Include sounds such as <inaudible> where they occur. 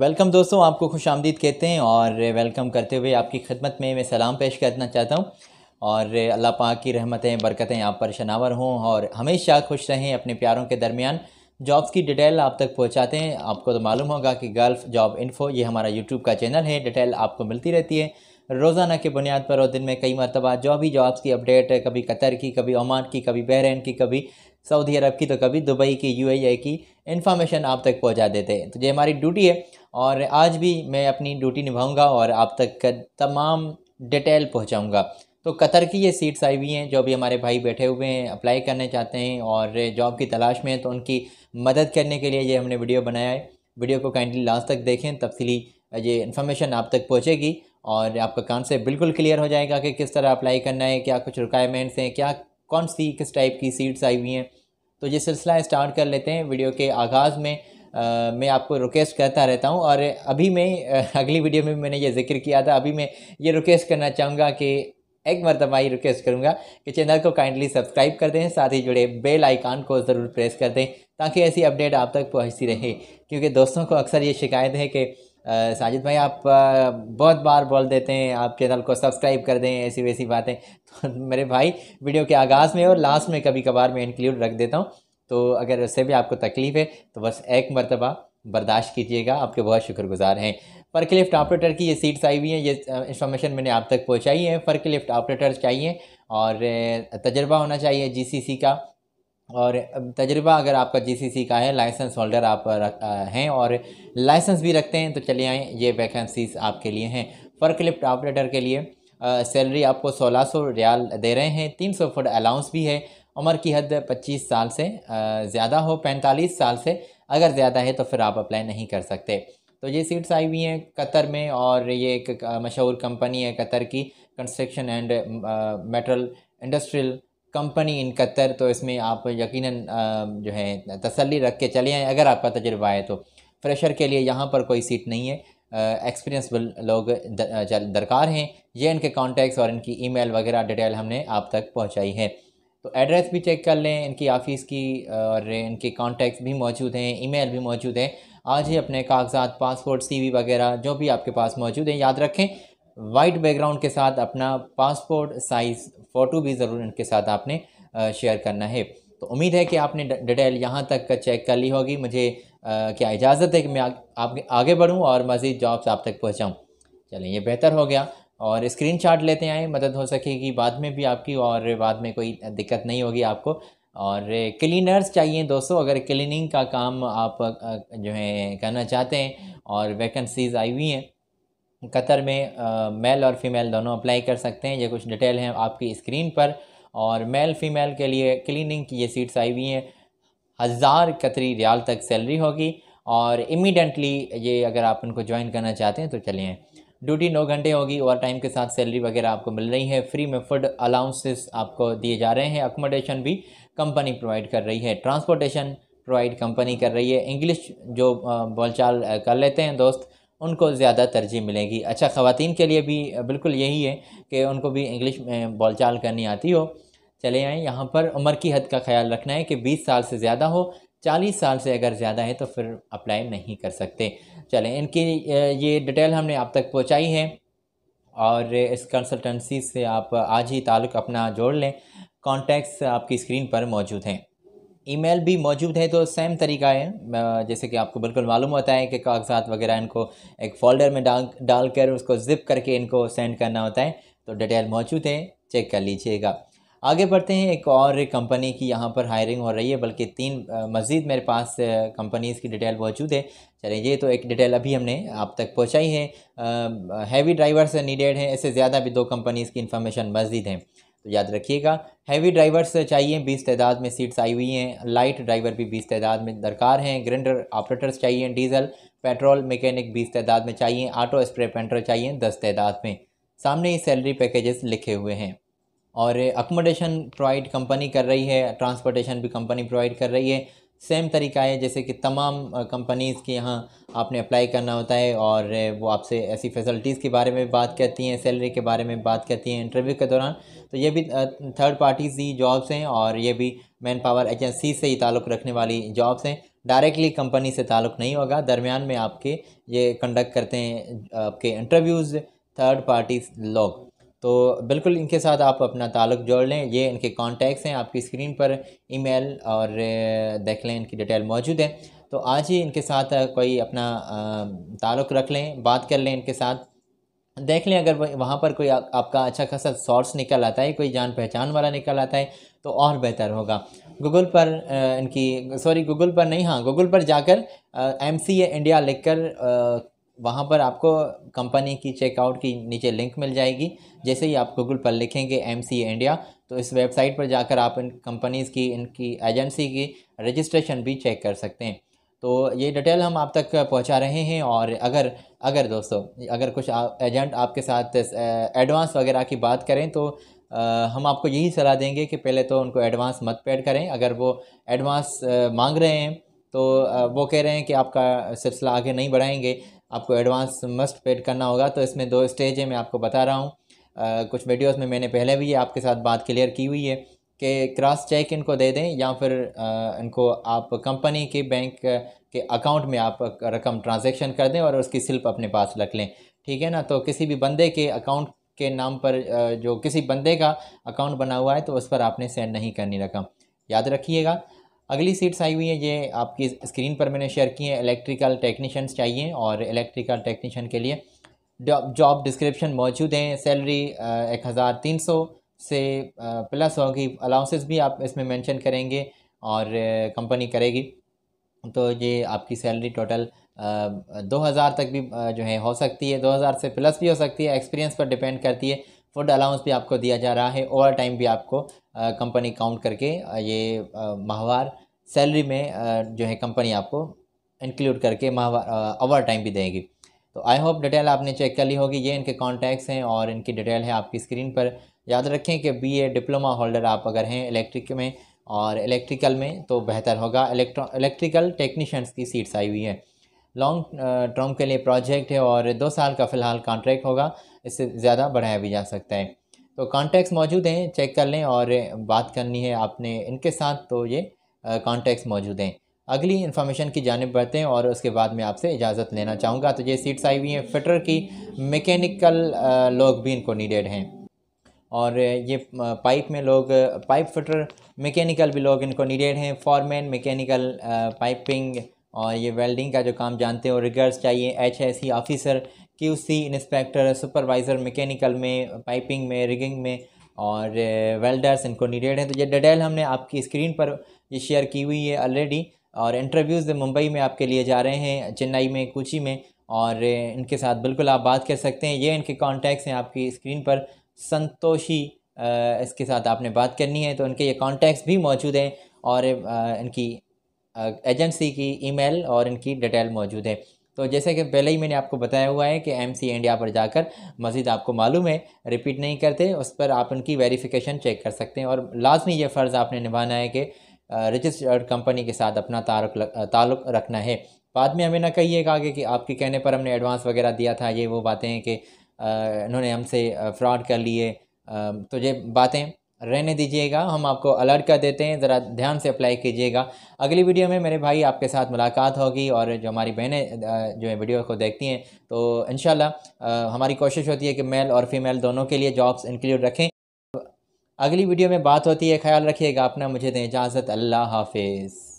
welcome दोस्तों आपको खुश आमदीद कहते हैं और वेलकम करते हुए आपकी खदमत में मैं सलाम पेश करना चाहता हूँ और अल्लाह पाक की रहमतें बरकतें आप पर शनावर हों और हमेशा खुश रहें अपने प्यारों के दरमियान जॉब्स की डिटेल आप तक पहुंचाते हैं आपको तो मालूम होगा कि गल्फ़ जॉब इन्फो ये हमारा यूट्यूब का चैनल है डिटेल आपको मिलती रहती है रोज़ाना के बुनियाद पर और दिन में कई मरतबा जो भी जॉब्स की अपडेट है कभी कतर की कभी ओमान की कभी बहरीन की कभी सऊदी अरब की तो कभी दुबई की यू e की इन्फॉर्मेशन आप तक पहुंचा देते हैं तो ये हमारी ड्यूटी है और आज भी मैं अपनी ड्यूटी निभाऊंगा और आप तक तमाम डिटेल पहुंचाऊंगा तो कतर की ये सीट्स आई हुई हैं जो भी हमारे भाई बैठे हुए हैं अप्लाई करने चाहते हैं और जॉब की तलाश में हैं तो उनकी मदद करने के लिए ये हमने वीडियो बनाया है वीडियो को काइंडली लास्ट तक देखें तफसली ये इन्फॉर्मेशन आप तक पहुँचेगी और आपका से बिल्कुल क्लियर हो जाएगा कि किस तरह अप्लाई करना है क्या कुछ रिक्वायरमेंट्स हैं क्या कौन सी किस टाइप की सीट्स आई हुई हैं तो ये सिलसिला स्टार्ट कर लेते हैं वीडियो के आगाज़ में आ, मैं आपको रिक्वेस्ट करता रहता हूँ और अभी मैं अगली वीडियो में मैंने ये जिक्र किया था अभी मैं ये रिक्वेस्ट करना चाहूँगा कि एक मरतबा ही रिक्वेस्ट करूँगा कि चैनल को काइंडली सब्सक्राइब कर दें साथ ही जुड़े बेल आइकान को ज़रूर प्रेस कर दें ताकि ऐसी अपडेट आप तक पहुँचती रहे क्योंकि दोस्तों को अक्सर ये शिकायत है कि साजिद भाई आप बहुत बार बोल देते हैं आप चैनल को सब्सक्राइब कर दें ऐसी वैसी बातें <laughs> तो मेरे भाई वीडियो के आगाज़ में और लास्ट में कभी कभार मैं इंक्लूड रख देता हूँ तो अगर उससे भी आपको तकलीफ़ है तो बस एक मरतबा बर्दाश्त कीजिएगा आपके बहुत शुक्रगुजार हैं फ़र्क लिफ्ट ऑपरेटर की ये सीट्स आई हुई हैं ये इंफॉर्मेशन मैंने आप तक पहुँचाई है फ़र्क लिफ्ट ऑपरेटर चाहिए और तजर्बा होना चाहिए जीसीसी का और तजर्बा अगर आपका जीसीसी का है लाइसेंस होल्डर आप रख, हैं और लाइसेंस भी रखते हैं तो चले आएँ ये वैकेंसीज आपके लिए हैं फ़र्क क्लिप्ट ऑपरेटर के लिए सैलरी आपको 1600 रियाल दे रहे हैं 300 फुट अलाउंस भी है उम्र की हद 25 साल से ज़्यादा हो 45 साल से अगर ज़्यादा है तो फिर आप अप्लाई नहीं कर सकते तो ये सीट्स आई हुई हैं कतर में और ये एक मशहूर कंपनी है कतर की construction and metal industrial company in Qatar तो इसमें आप यकीनन जो है तसल्ली रख के चले आएँ अगर आपका तजर्बा है तो फ्रेशर के लिए यहाँ पर कोई सीट नहीं है एक्सपीरियंस लोग दरकार हैं ये इनके कॉन्टैक्ट्स और इनकी ईमेल वगैरह डिटेल हमने आप तक पहुँचाई है तो एड्रेस भी चेक कर लें इनकी ऑफ़िस की और इनके कॉन्टैक्ट भी मौजूद हैं ईमेल भी मौजूद हैं आज ही अपने कागजात पासपोर्ट सीवी वगैरह जो भी आपके पास मौजूद हैं याद रखें वाइट बैकग्राउंड के साथ अपना पासपोर्ट साइज़ फ़ोटो भी ज़रूर इनके साथ आपने शेयर करना है तो उम्मीद है कि आपने डिटेल यहाँ तक चेक कर ली होगी मुझे क्या इजाज़त है कि मैं आप आगे बढ़ूँ और मज़ीद जॉब्स आप तक पहुँचाऊँ चलें ये बेहतर हो गया और स्क्रीन शॉट लेते आएँ मदद हो सकेगी बाद में भी आपकी और बाद में कोई दिक्कत नहीं होगी आपको और क्लीनर्स चाहिए दोस्तों अगर क्लीनिंग का काम आप जो है करना चाहते हैं और वैकेंसीज़ आई हुई हैं कतर में मेल और फीमेल दोनों अप्लाई कर सकते हैं ये कुछ डिटेल हैं आपकी स्क्रीन पर और मेल फीमेल के लिए क्लिनिंग की ये सीट्स आई हुई हैं हज़ार कतरी रियाल तक सैलरी होगी और इमीडियटली ये अगर आप उनको ज्वाइन करना चाहते हैं तो चलिए ड्यूटी नौ घंटे होगी ओवर टाइम के साथ सैलरी वगैरह आपको मिल रही है फ्री में फूड अलाउंसेस आपको दिए जा रहे हैं अकोमोडेशन भी कंपनी प्रोवाइड कर रही है ट्रांसपोर्टेशन प्रोवाइड कंपनी कर रही है इंग्लिश जो बोलचाल कर लेते हैं दोस्त उनको ज़्यादा तरजीह मिलेगी अच्छा ख़वान के लिए भी बिल्कुल यही है कि उनको भी इंग्लिश में बोलचाल करनी आती हो चले आएँ यहाँ पर उम्र की हद का ख्याल रखना है कि बीस साल से ज़्यादा हो चालीस साल से अगर ज़्यादा है तो फिर अप्लाई नहीं कर सकते चलें इनकी ये डिटेल हमने आप तक पहुँचाई है और इस कंसल्टेंसी से आप आज ही ताल्लुक़ अपना जोड़ लें कॉन्टैक्ट्स आपकी स्क्रीन पर मौजूद हैं ईमेल भी मौजूद है तो सेम तरीका है जैसे कि आपको बिल्कुल मालूम होता है कि कागजात वगैरह इनको एक फ़ोल्डर में डाल डाल कर उसको ज़िप करके इनको सेंड करना होता है तो डिटेल मौजूद है चेक कर लीजिएगा आगे बढ़ते हैं एक और कंपनी की यहाँ पर हायरिंग हो रही है बल्कि तीन मज़ीद मेरे पास कंपनीज़ की डिटेल मौजूद है चले ये तो एक डिटेल अभी हमने आप तक पहुँचाई है हैवी ड्राइवर्स नीडेड हैं ऐसे ज़्यादा भी दो कंपनीज़ की इन्फॉर्मेशन मज़ीद हैं तो याद रखिएगा हैवी ड्राइवर्स चाहिए बीस तादाद में सीट्स आई हुई हैं लाइट ड्राइवर भी बीस तादाद में दरकार हैं ग्रेंडर ऑपरेटर्स चाहिए डीजल पेट्रोल मैकेनिक बीस तादाद में चाहिए ऑटो स्प्रे पेंटर चाहिए दस तादाद में सामने ही सैलरी पैकेजेस लिखे हुए हैं और अकोमोडेशन प्रोवाइड कंपनी कर रही है ट्रांसपोर्टेशन भी कंपनी प्रोवाइड कर रही है सेम तरीका है जैसे कि तमाम कंपनीज़ के यहाँ आपने अप्लाई करना होता है और वो आपसे ऐसी फैसिलिटीज़ के बारे में बात करती हैं सैलरी के बारे में बात करती हैं इंटरव्यू के दौरान तो ये भी थर्ड पार्टीज़ ही जॉब्स हैं और ये भी मैन पावर एजेंसी से ही ताल्लुक़ रखने वाली जॉब्स हैं डायरेक्टली कंपनी से ताल्लुक़ नहीं होगा दरमियान में आपके ये कंडक्ट करते हैं आपके इंटरव्यूज़ थर्ड पार्टीज़ लोग तो बिल्कुल इनके साथ आप अपना ताल्लुक जोड़ लें ये इनके कॉन्टैक्ट्स हैं आपकी स्क्रीन पर ईमेल और देख लें इनकी डिटेल मौजूद है तो आज ही इनके साथ कोई अपना ताल्लुक रख लें बात कर लें इनके साथ देख लें अगर वहाँ पर कोई आ, आपका अच्छा खासा सोर्स निकल आता है कोई जान पहचान वाला निकल आता है तो और बेहतर होगा गूगल पर इनकी सॉरी गूगल पर नहीं हाँ गूगल पर जाकर एम सी ए इंडिया लिख कर वहाँ पर आपको कंपनी की चेकआउट की नीचे लिंक मिल जाएगी जैसे ही आप गूगल पर लिखेंगे एम सी इंडिया तो इस वेबसाइट पर जाकर आप इन कंपनीज़ की इनकी एजेंसी की रजिस्ट्रेशन भी चेक कर सकते हैं तो ये डिटेल हम आप तक पहुंचा रहे हैं और अगर अगर दोस्तों अगर कुछ आ, एजेंट आपके साथ एडवांस वगैरह की बात करें तो आ, हम आपको यही सलाह देंगे कि पहले तो उनको एडवांस मत पेड करें अगर वो एडवांस मांग रहे हैं तो वो कह रहे हैं कि आपका सिलसिला आगे नहीं बढ़ाएंगे आपको एडवांस मस्ट पेड करना होगा तो इसमें दो स्टेज है मैं आपको बता रहा हूँ कुछ वीडियोस में मैंने पहले भी आपके साथ बात क्लियर की हुई है कि क्रॉस चेक इनको दे दें या फिर आ, इनको आप कंपनी के बैंक के अकाउंट में आप रकम ट्रांजेक्शन कर दें और उसकी सिल्प अपने पास रख लें ठीक है ना तो किसी भी बंदे के अकाउंट के नाम पर जो किसी बंदे का अकाउंट बना हुआ है तो उस पर आपने सेंड नहीं करनी रकम याद रखिएगा अगली सीट्स आई हुई हैं ये आपकी स्क्रीन पर मैंने शेयर की हैं इलेक्ट्रिकल टेक्नीशियंस चाहिए और इलेक्ट्रिकल टेक्नीशियन के लिए जॉब डिस्क्रिप्शन मौजूद हैं सैलरी एक हज़ार तीन सौ से प्लस होगी अलाउंसेस भी आप इसमें मेंशन करेंगे और कंपनी करेगी तो ये आपकी सैलरी टोटल दो हज़ार तक भी जो है हो सकती है दो हज़ार से प्लस भी हो सकती है एक्सपीरियंस पर डिपेंड करती है फूड अलाउंस भी आपको दिया जा रहा है ओवर टाइम भी आपको कंपनी काउंट करके ये माहवार सैलरी में जो है कंपनी आपको इंक्लूड करके माहवार ओवर टाइम भी देगी तो आई होप डिटेल आपने चेक कर ली होगी ये इनके कॉन्टैक्ट्स हैं और इनकी डिटेल है आपकी स्क्रीन पर याद रखें कि बी ए डिप्लोमा होल्डर आप अगर हैं इलेक्ट्रिक में और इलेक्ट्रिकल में तो बेहतर होगा इलेक्ट्रिकल टेक्नीशियंस की सीट्स आई हुई हैं लॉन्ग टर्म uh, के लिए प्रोजेक्ट है और दो साल का फ़िलहाल कॉन्ट्रैक्ट होगा इससे ज़्यादा बढ़ाया भी जा सकता है तो कॉन्टैक्ट्स मौजूद हैं चेक कर लें और बात करनी है आपने इनके साथ तो ये कॉन्टैक्ट्स uh, मौजूद हैं अगली इन्फॉर्मेशन की जानब बढ़ते हैं और उसके बाद मैं आपसे इजाज़त लेना चाहूँगा तो ये सीट्स आई हुई हैं फिटर की मैकेनिकल uh, लोग भी इनको नीडेड हैं और ये पाइप में लोग पाइप फिटर मैकेनिकल भी लोग इनको नीडेड हैं फॉरमैन मैकेनिकल पाइपिंग और ये वेल्डिंग का जो काम जानते हो रिगर्स चाहिए H S C officer Q C inspector supervisor mechanical में पाइपिंग में रिगिंग में और वेल्डर्स eh, इनको नीडेड हैं तो ये डिटेल हमने आपकी स्क्रीन पर ये शेयर की हुई है ऑलरेडी और इंटरव्यूज़ मुंबई में आपके लिए जा रहे हैं चेन्नई में कोची में और eh, इनके साथ बिल्कुल आप बात कर सकते हैं ये इनके कॉन्टैक्ट्स हैं आपकी स्क्रीन पर संतोषी eh, इसके साथ आपने बात करनी है तो इनके ये कॉन्टैक्ट्स भी मौजूद हैं और इनकी एजेंसी की ईमेल और इनकी डिटेल मौजूद है तो जैसे कि पहले ही मैंने आपको बताया हुआ है कि एम सी इंडिया पर जाकर मज़ीद आपको मालूम है रिपीट नहीं करते उस पर आप उनकी वेरिफिकेशन चेक कर सकते हैं और लाजमी ये फ़र्ज़ आपने निभाना है कि रजिस्टर्ड कंपनी के साथ अपना तारुक ताल्लुक रखना है बाद में हमें ना कहिएगा आगे कि आपके कहने पर हमने एडवांस वगैरह दिया था ये वो बातें हैं कि इन्होंने हमसे फ्रॉड कर लिए तो ये बातें रहने दीजिएगा हम आपको अलर्ट कर देते हैं ज़रा ध्यान से अप्लाई कीजिएगा अगली वीडियो में मेरे भाई आपके साथ मुलाकात होगी और जो हमारी बहनें जो है वीडियो को देखती हैं तो इन हमारी कोशिश होती है कि मेल और फीमेल दोनों के लिए जॉब्स इंक्लूड रखें अगली वीडियो में बात होती है ख्याल रखिएगा अपना मुझे दें इजाज़त अल्लाह हाफिज़